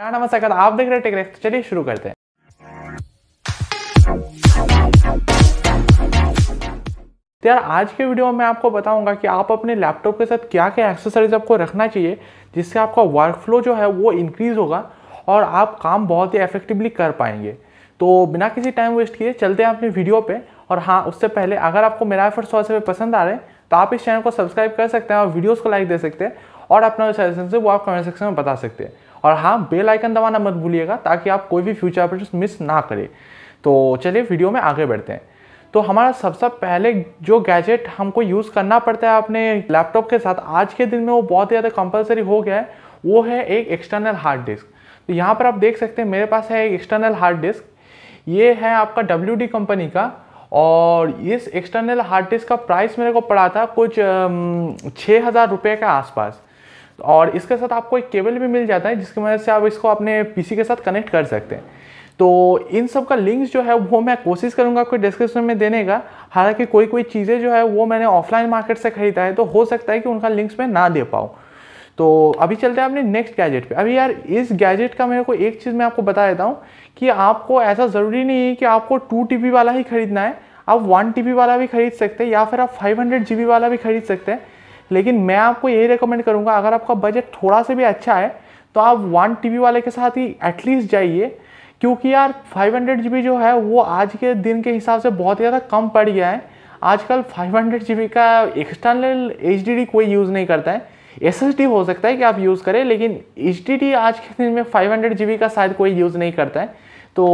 नमस्कार आप देख रहे टेक तो चलिए शुरू करते हैं तो यार आज के वीडियो में आपको बताऊंगा कि आप अपने लैपटॉप के साथ क्या क्या एक्सेसरीज आपको रखना चाहिए जिससे आपका वर्क फ्लो जो है वो इंक्रीज होगा और आप काम बहुत ही इफेक्टिवली कर पाएंगे तो बिना किसी टाइम वेस्ट किए चलते हैं अपने वीडियो पे और हाँ उससे पहले अगर आपको मेरा एफर्ट सौ से पसंद आ रहे हैं तो आप इस चैनल को सब्सक्राइब कर सकते हैं और वीडियोज़ को लाइक दे सकते हैं और अपना सजेशन से वो आप कमेंट सेक्शन में बता सकते हैं और हाँ बेल आइकन दबाना मत भूलिएगा ताकि आप कोई भी फ्यूचर अपडेट्स मिस ना करें तो चलिए वीडियो में आगे बढ़ते हैं तो हमारा सबसे पहले जो गैजेट हमको यूज़ करना पड़ता है अपने लैपटॉप के साथ आज के दिन में वो बहुत ज़्यादा कंपलसरी हो गया है वो है एक एक्सटर्नल हार्ड डिस्क तो यहाँ पर आप देख सकते हैं मेरे पास है एक एक्सटर्नल हार्ड डिस्क ये है आपका डब्ल्यू कंपनी का और इस एक्सटर्नल हार्ड डिस्क का प्राइस मेरे को पड़ा था कुछ छः हज़ार रुपये के आसपास और इसके साथ आपको एक केबल भी मिल जाता है जिसकी वजह से आप इसको अपने पीसी के साथ कनेक्ट कर सकते हैं तो इन सब का लिंक्स जो है वो मैं कोशिश करूँगा आपको डिस्क्रिप्शन में देने का हालांकि कोई कोई चीज़ें जो है वो मैंने ऑफलाइन मार्केट से खरीदा है तो हो सकता है कि उनका लिंक्स मैं ना दे पाऊँ तो अभी चलते हैं अपने नेक्स्ट गैजेट पे अभी यार इस गैजेट का मेरे को एक चीज़ मैं आपको बता देता हूँ कि आपको ऐसा ज़रूरी नहीं है कि आपको टू टी वाला ही खरीदना है आप वन टी वाला भी खरीद सकते हैं या फिर आप फाइव हंड्रेड वाला भी खरीद सकते हैं लेकिन मैं आपको यही रिकमेंड करूँगा अगर आपका बजट थोड़ा सा भी अच्छा है तो आप वन टी वाले के साथ ही एटलीस्ट जाइए क्योंकि यार 500 जीबी जो है वो आज के दिन के हिसाब से बहुत ज़्यादा कम पड़ गया है आजकल 500 जीबी का एक्सटर्नल एच कोई यूज़ नहीं करता है एस हो सकता है कि आप यूज़ करें लेकिन एच आज के दिन में 500 जीबी का शायद कोई यूज़ नहीं करता है तो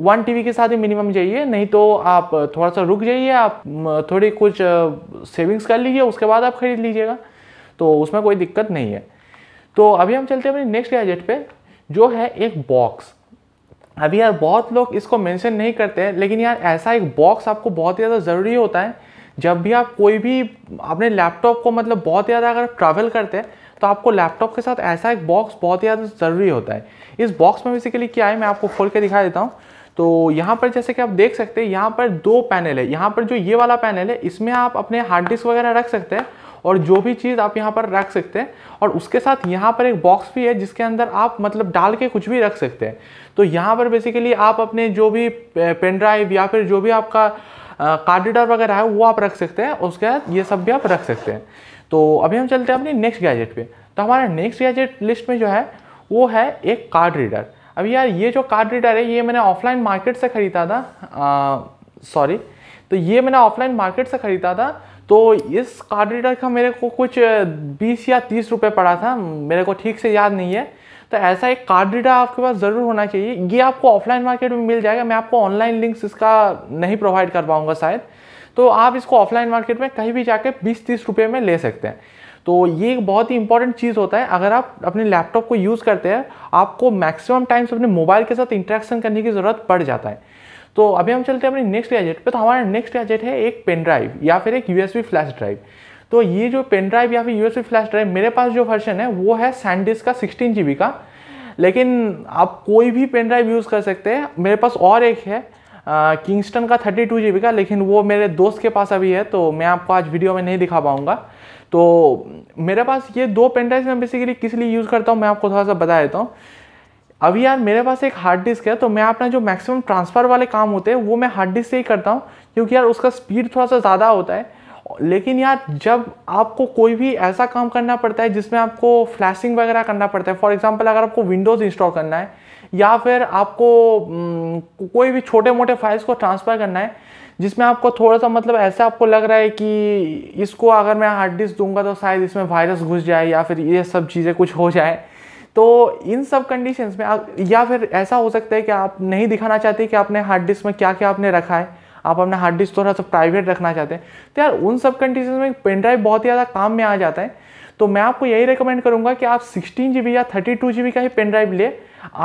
वन टीवी के साथ ही मिनिमम जाइए नहीं तो आप थोड़ा सा रुक जाइए आप थोड़ी कुछ सेविंग्स कर लीजिए उसके बाद आप ख़रीद लीजिएगा तो उसमें कोई दिक्कत नहीं है तो अभी हम चलते हैं अपने नेक्स्ट गैजेट पे जो है एक बॉक्स अभी यार बहुत लोग इसको मेंशन नहीं करते हैं लेकिन यार ऐसा एक बॉक्स आपको बहुत ज़्यादा ज़रूरी होता है जब भी आप कोई भी अपने लैपटॉप को मतलब बहुत ज़्यादा अगर ट्रैवल करते हैं तो आपको लैपटॉप के साथ ऐसा एक बॉक्स बहुत ज़्यादा ज़रूरी होता है इस बॉक्स में बेसिकली क्या है मैं आपको खोल के दिखा देता हूँ तो यहाँ पर जैसे कि आप देख सकते हैं यहाँ पर दो पैनल है यहाँ पर जो ये वाला पैनल है इसमें आप अपने हार्ड डिस्क वगैरह रख सकते हैं और जो भी चीज़ आप यहाँ पर रख सकते हैं और उसके साथ यहाँ पर एक बॉक्स भी है जिसके अंदर आप मतलब डाल के कुछ भी रख सकते हैं तो यहाँ पर बेसिकली आप अपने जो भी पेन ड्राइव या फिर जो भी आपका कार्ड रीडर वगैरह है वो आप रख सकते हैं और उसके बाद ये सब भी आप रख सकते हैं तो अभी हम चलते हैं अपनी नेक्स्ट गैजेट पे तो हमारा नेक्स्ट गैजेट लिस्ट में जो है वो है एक कार्ड रीडर अब यार ये जो कार्ड रीडर है ये मैंने ऑफलाइन मार्केट से ख़रीदा था सॉरी तो ये मैंने ऑफलाइन मार्केट से ख़रीदा था तो इस कार्ड रीडर का मेरे को कुछ बीस या तीस रुपये पड़ा था मेरे को ठीक से याद नहीं है तो ऐसा एक कार्ड रीडर आपके पास ज़रूर होना चाहिए ये आपको ऑफलाइन मार्केट में मिल जाएगा मैं आपको ऑनलाइन लिंक्स इसका नहीं प्रोवाइड कर पाऊँगा शायद तो आप इसको ऑफलाइन मार्केट में कहीं भी जाकर बीस तीस रुपये में ले सकते हैं तो ये एक बहुत ही इंपॉर्टेंट चीज़ होता है अगर आप अपने लैपटॉप को यूज़ करते हैं आपको मैक्सिमम टाइम्स अपने मोबाइल के साथ इंटरेक्शन करने की ज़रूरत पड़ जाता है तो अभी हम चलते हैं अपने नेक्स्ट गैजेट पे तो हमारा नेक्स्ट गैजेट है एक पेन ड्राइव या फिर एक यूएसबी फ्लैश ड्राइव तो ये जो पेन ड्राइव या फिर यूएसबी फ्लैश ड्राइव मेरे पास जो वर्जन है वो है सैंडिस का सिक्सटीन जी का लेकिन आप कोई भी पेन ड्राइव यूज़ कर सकते हैं मेरे पास और एक है किंगस्टन का थर्टी टू जी बी का लेकिन वो मेरे दोस्त के पास अभी है तो मैं आपको आज वीडियो में नहीं दिखा पाऊँगा तो मेरे पास ये दो पेन ड्राइव मैं बेसिकली किस लिए यूज़ करता हूँ मैं आपको थोड़ा सा बता देता हूँ अभी यार मेरे पास एक हार्ड डिस्क है तो मैं अपना जो मैक्सिमम ट्रांसफ़र वाले काम होते हैं वो मैं हार्ड डिस्क से ही करता हूँ क्योंकि यार उसका स्पीड थोड़ा सा ज़्यादा होता है लेकिन यार जब आपको कोई भी ऐसा काम करना पड़ता है जिसमें आपको फ्लैशिंग वगैरह करना पड़ता है फॉर एग्जाम्पल अगर आपको विंडोज़ इंस्टॉल करना है या फिर आपको कोई भी छोटे मोटे फाइल्स को ट्रांसफ़र करना है जिसमें आपको थोड़ा सा मतलब ऐसा आपको लग रहा है कि इसको अगर मैं हार्ड डिस्क दूंगा तो शायद इसमें वायरस घुस जाए या फिर ये सब चीज़ें कुछ हो जाए तो इन सब कंडीशंस में आप या फिर ऐसा हो सकता है कि आप नहीं दिखाना चाहते कि आपने हार्ड डिस्क में क्या क्या आपने रखा है आप अपना हार्ड डिस्क थोड़ा सा प्राइवेट रखना चाहते हैं तो यार उन सब कंडीशन में पेन ड्राइव बहुत ही ज़्यादा काम में आ जाता है तो मैं आपको यही रिकमेंड करूंगा कि आप सिक्सटीन जीबी या थर्टी टू जीबी का ही पेन ड्राइव ले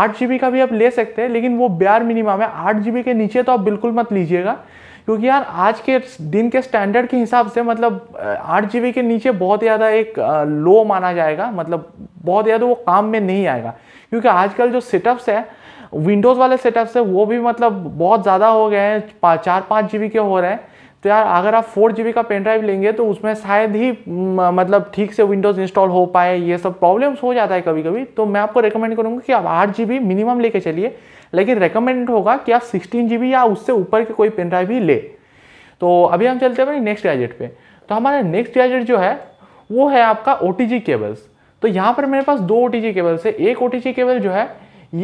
आठ जीबी का भी आप ले सकते हैं लेकिन वो ब्यार मिनिमम है आठ जीबी के नीचे तो आप बिल्कुल मत लीजिएगा क्योंकि यार आज के दिन के स्टैंडर्ड के हिसाब से मतलब आठ जी के नीचे बहुत ज़्यादा एक लो माना जाएगा मतलब बहुत ज़्यादा वो काम में नहीं आएगा क्योंकि आजकल जो सेटअप्स है विंडोज़ वाले सेटअप्स है वो भी मतलब बहुत ज़्यादा हो गए हैं चार पाँच जी के हो रहे हैं तो यार अगर आप फोर जी का पेन ड्राइव लेंगे तो उसमें शायद ही मतलब ठीक से विंडोज़ इंस्टॉल हो पाए ये सब प्रॉब्लम्स हो जाता है कभी कभी तो मैं आपको रिकमेंड करूँगा कि आप आठ मिनिमम लेके चलिए लेकिन रिकमेंड होगा कि आप सिक्सटीन या उससे ऊपर की कोई पेन ड्राइव ही ले तो अभी हम चलते हैं नेक्स्ट गैजेट पर तो हमारा नेक्स्ट गैजेट जो है वो है आपका ओ केबल्स तो यहाँ पर मेरे पास दो ओ केबल्स है एक ओ केबल जो है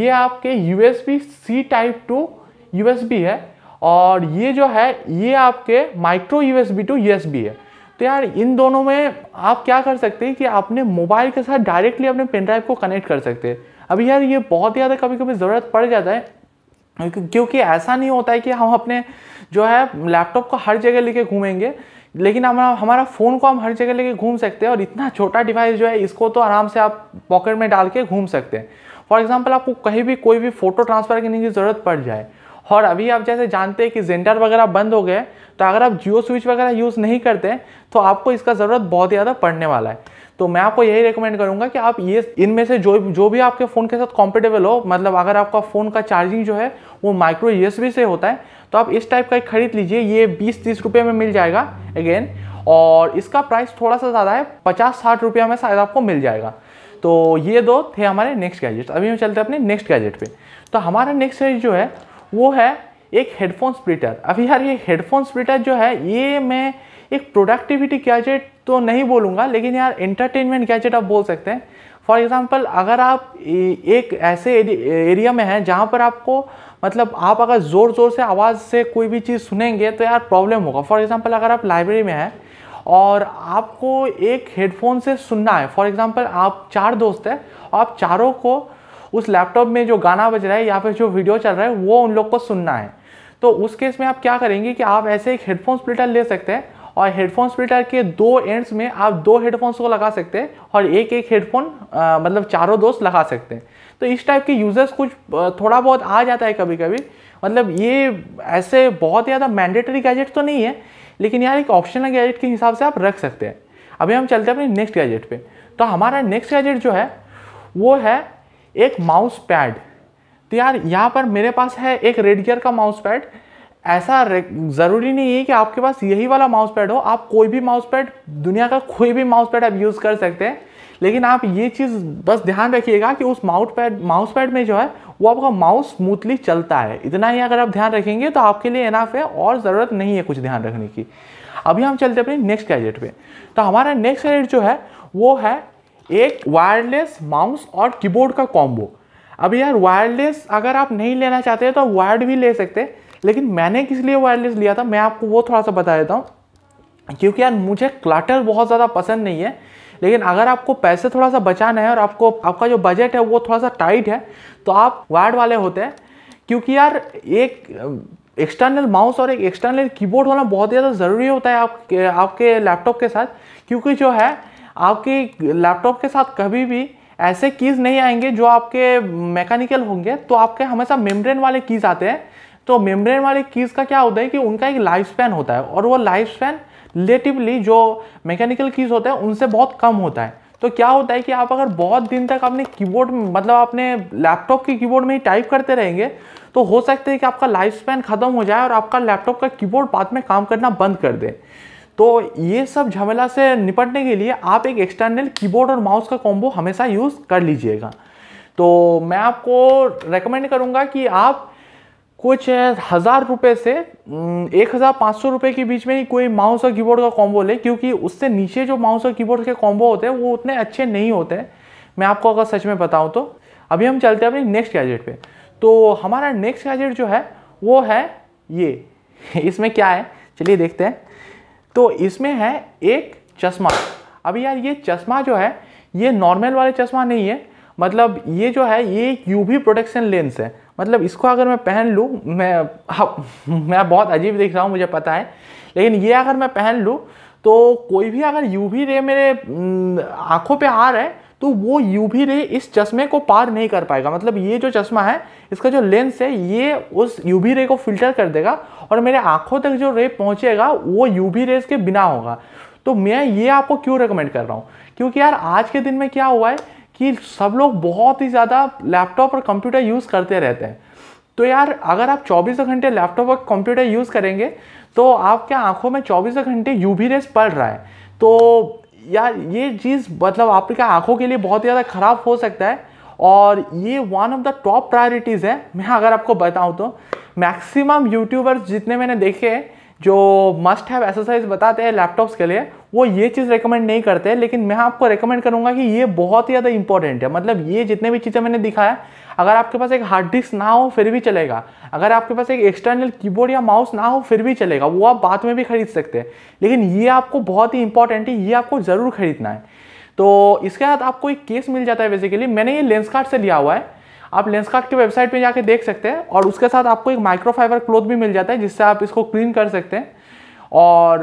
ये आपके U S C type two यू है और ये जो है ये आपके माइक्रो यूएसबी टू यूएसबी है तो यार इन दोनों में आप क्या कर सकते हैं कि अपने मोबाइल के साथ डायरेक्टली अपने पेन ड्राइव को कनेक्ट कर सकते हैं अभी यार ये बहुत ज़्यादा कभी कभी ज़रूरत पड़ जाता है क्योंकि ऐसा नहीं होता है कि हम अपने जो है लैपटॉप को हर जगह लेके घूमेंगे लेकिन हमारा हमारा फ़ोन को हम हर जगह लेके घूम सकते हैं और इतना छोटा डिवाइस जो है इसको तो आराम से आप पॉकेट में डाल के घूम सकते हैं फॉर एग्जाम्पल आपको कहीं भी कोई भी फ़ोटो ट्रांसफ़र करने की ज़रूरत पड़ जाए और अभी आप जैसे जानते हैं कि जेंडर वगैरह बंद हो गए तो अगर आप जियो स्विच वगैरह यूज़ नहीं करते तो आपको इसका ज़रूरत बहुत ज़्यादा पड़ने वाला है तो मैं आपको यही रिकमेंड करूंगा कि आप ये इनमें से जो जो भी आपके फ़ोन के साथ कॉम्पेटेबल हो मतलब अगर आपका फ़ोन का चार्जिंग जो है वो माइक्रो यूएसबी से होता है तो आप इस टाइप का एक खरीद लीजिए ये बीस तीस रुपये में मिल जाएगा अगेन और इसका प्राइस थोड़ा सा ज़्यादा है पचास साठ रुपया में शायद आपको मिल जाएगा तो ये दो थे हमारे नेक्स्ट गैजेट अभी हम चलते हैं अपने नेक्स्ट गैजेट पर तो हमारा नेक्स्ट गैजेट जो है वो है एक हेडफोन स्प्लिटर अभी यार ये हेडफोन स्प्लिटर जो है ये मैं एक प्रोडक्टिविटी गैजेट तो नहीं बोलूँगा लेकिन यार एंटरटेनमेंट गैजेट आप बोल सकते हैं फॉर एग्ज़ाम्पल अगर आप एक ऐसे एरिया में हैं जहाँ पर आपको मतलब आप अगर ज़ोर ज़ोर से आवाज़ से कोई भी चीज़ सुनेंगे तो यार प्रॉब्लम होगा फॉर एग्ज़ाम्पल अगर आप लाइब्रेरी में हैं और आपको एक हेडफोन से सुनना है फॉर एग्ज़ाम्पल आप चार दोस्त हैं और आप चारों को उस लैपटॉप में जो गाना बज रहा है या फिर जो वीडियो चल रहा है वो उन लोग को सुनना है तो उस केस में आप क्या करेंगे कि आप ऐसे एक हेडफोन स्प्लिटर ले सकते हैं और हेडफोन स्प्लिटर के दो एंड्स में आप दो हेडफोन्स को लगा सकते हैं और एक एक हेडफोन मतलब चारों दोस्त लगा सकते हैं तो इस टाइप के यूज़र्स कुछ थोड़ा बहुत आ जाता है कभी कभी मतलब ये ऐसे बहुत ज़्यादा मैंडेटरी गैजेट तो नहीं है लेकिन यार एक ऑप्शनल गैजेट के हिसाब से आप रख सकते हैं अभी हम चलते हैं अपने नेक्स्ट गैजेट पे तो हमारा नेक्स्ट गैजेट जो है वो है एक माउस पैड तो यार यहाँ पर मेरे पास है एक रेड गियर का माउस पैड ऐसा ज़रूरी नहीं है कि आपके पास यही वाला माउस पैड हो आप कोई भी माउस पैड दुनिया का कोई भी माउस पैड आप यूज़ कर सकते हैं लेकिन आप ये चीज़ बस ध्यान रखिएगा कि उस माउट पैड माउस पैड में जो है वो आपका माउस स्मूथली चलता है इतना ही अगर आप ध्यान रखेंगे तो आपके लिए इनाफ है और ज़रूरत नहीं है कुछ ध्यान रखने की अभी हम चलते अपने नेक्स्ट गैजेट पे तो हमारा नेक्स्ट गैजेट जो है वो है एक वायरलेस माउस और कीबोर्ड का कॉम्बो अब यार वायरलेस अगर आप नहीं लेना चाहते तो आप वायर्ड भी ले सकते लेकिन मैंने किस लिए वायरलेस लिया था मैं आपको वो थोड़ा सा बता देता हूँ क्योंकि यार मुझे क्लाटर बहुत ज़्यादा पसंद नहीं है लेकिन अगर आपको पैसे थोड़ा सा बचाना है और आपको आपका जो बजट है वो थोड़ा सा टाइट है तो आप वायर्ड वाले होते हैं क्योंकि यार एक एक्सटर्नल माउस और एक एक्सटर्नल कीबोर्ड होना बहुत ज़्यादा ज़रूरी होता है आप, आपके लैपटॉप के साथ क्योंकि जो है आपके लैपटॉप के साथ कभी भी ऐसे कीज़ नहीं आएंगे जो आपके मैकेनिकल होंगे तो आपके हमेशा मेम्ब्रेन वाले कीज़ आते हैं तो मेम्ब्रेन वाले कीज़ का क्या होता है कि उनका एक लाइफ स्पैन होता है और वो लाइफ स्पैन रिलेटिवली जो मैकेनिकल कीज़ होते हैं उनसे बहुत कम होता है तो क्या होता है कि आप अगर बहुत दिन तक अपने कीबोर्ड मतलब अपने लैपटॉप के कीबोर्ड में ही टाइप करते रहेंगे तो हो सकता है कि आपका लाइफ स्पैन ख़त्म हो जाए और आपका लैपटॉप का कीबोर्ड बाद में काम करना बंद कर दे तो ये सब झमेला से निपटने के लिए आप एक एक्सटर्नल कीबोर्ड और माउस का कॉम्बो हमेशा यूज़ कर लीजिएगा तो मैं आपको रेकमेंड करूँगा कि आप कुछ हज़ार रुपये से एक हज़ार पाँच सौ रुपये के बीच में ही कोई माउस और कीबोर्ड का कॉम्बो ले क्योंकि उससे नीचे जो माउस और कीबोर्ड के कॉम्बो होते हैं वो उतने अच्छे नहीं होते मैं आपको अगर सच में बताऊँ तो अभी हम चलते हैं अपने नेक्स्ट गैजेट पे तो हमारा नेक्स्ट गैजेट जो है वो है ये इसमें क्या है चलिए देखते हैं तो इसमें है एक चश्मा अभी यार ये चश्मा जो है ये नॉर्मल वाले चश्मा नहीं है मतलब ये जो है ये एक यूवी प्रोटेक्शन लेंस है मतलब इसको अगर मैं पहन लूँ मैं हाँ, मैं बहुत अजीब दिख रहा हूँ मुझे पता है लेकिन ये अगर मैं पहन लूँ तो कोई भी अगर यूवी रे मेरे आँखों पे आ रहा है तो वो यूवी रे इस चश्मे को पार नहीं कर पाएगा मतलब ये जो चश्मा है इसका जो लेंस है ये उस यूवी रे को फिल्टर कर देगा और मेरे आंखों तक जो रे पहुंचेगा वो यूवी रेज के बिना होगा तो मैं ये आपको क्यों रिकमेंड कर रहा हूँ क्योंकि यार आज के दिन में क्या हुआ है कि सब लोग बहुत ही ज़्यादा लैपटॉप और कंप्यूटर यूज़ करते रहते हैं तो यार अगर आप चौबीसों घंटे लैपटॉप और कंप्यूटर यूज़ करेंगे तो आपके आंखों में चौबीसों घंटे भी रेस पड़ रहा है तो यार ये चीज़ मतलब आपकी आंखों के लिए बहुत ही ज़्यादा ख़राब हो सकता है और ये one of the top priorities है मैं अगर आपको बताऊँ तो मैक्सिमम यूट्यूबर्स जितने मैंने देखे हैं जो मस्ट हैव एक्सरसाइज बताते हैं लैपटॉप्स के लिए वो ये चीज़ रिकमेंड नहीं करते हैं लेकिन मैं आपको रिकमेंड करूँगा कि ये बहुत ही ज़्यादा इंपॉर्टेंट है मतलब ये जितने भी चीज़ें मैंने दिखाया अगर आपके पास एक हार्ड डिस्क ना हो फिर भी चलेगा अगर आपके पास एक एक्सटर्नल कीबोर्ड या माउस ना हो फिर भी चलेगा वो आप बाद में भी खरीद सकते हैं लेकिन ये आपको बहुत ही इंपॉर्टेंट है ये आपको ज़रूर खरीदना है तो इसके बाद आपको एक केस मिल जाता है बेसिकली मैंने ये लेंस कार्ड से लिया हुआ है आप लेंस कार्ड की वेबसाइट पर जाके देख सकते हैं और उसके साथ आपको एक माइक्रोफाइबर क्लोथ भी मिल जाता है जिससे आप इसको क्लीन कर सकते हैं और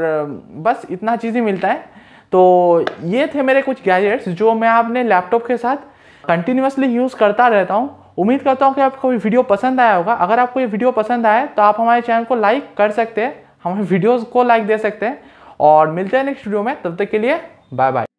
बस इतना चीज़ ही मिलता है तो ये थे मेरे कुछ गैजेट्स जो मैं अपने लैपटॉप के साथ कंटिन्यूसली यूज़ करता रहता हूँ उम्मीद करता हूँ कि आपको ये वीडियो पसंद आया होगा अगर आपको ये वीडियो पसंद आए तो आप हमारे चैनल को लाइक कर सकते हैं हमारे वीडियोज़ को लाइक दे सकते हैं और मिलते हैं नेक्स्ट वीडियो में तब तक के लिए बाय बाय